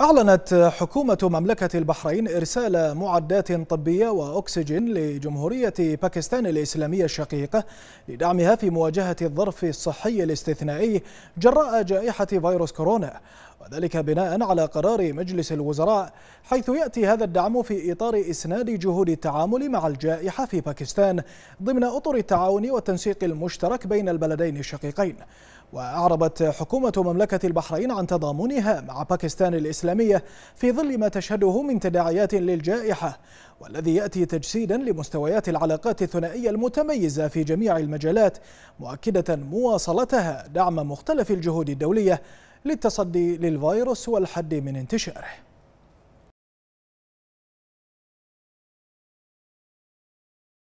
أعلنت حكومة مملكة البحرين إرسال معدات طبية وأكسجين لجمهورية باكستان الإسلامية الشقيقة لدعمها في مواجهة الظرف الصحي الاستثنائي جراء جائحة فيروس كورونا وذلك بناء على قرار مجلس الوزراء حيث يأتي هذا الدعم في إطار إسناد جهود التعامل مع الجائحة في باكستان ضمن أطر التعاون والتنسيق المشترك بين البلدين الشقيقين وأعربت حكومة مملكة البحرين عن تضامنها مع باكستان الإسلامية في ظل ما تشهده من تداعيات للجائحة والذي يأتي تجسيدا لمستويات العلاقات الثنائية المتميزة في جميع المجالات مؤكدة مواصلتها دعم مختلف الجهود الدولية للتصدي للفيروس والحد من انتشاره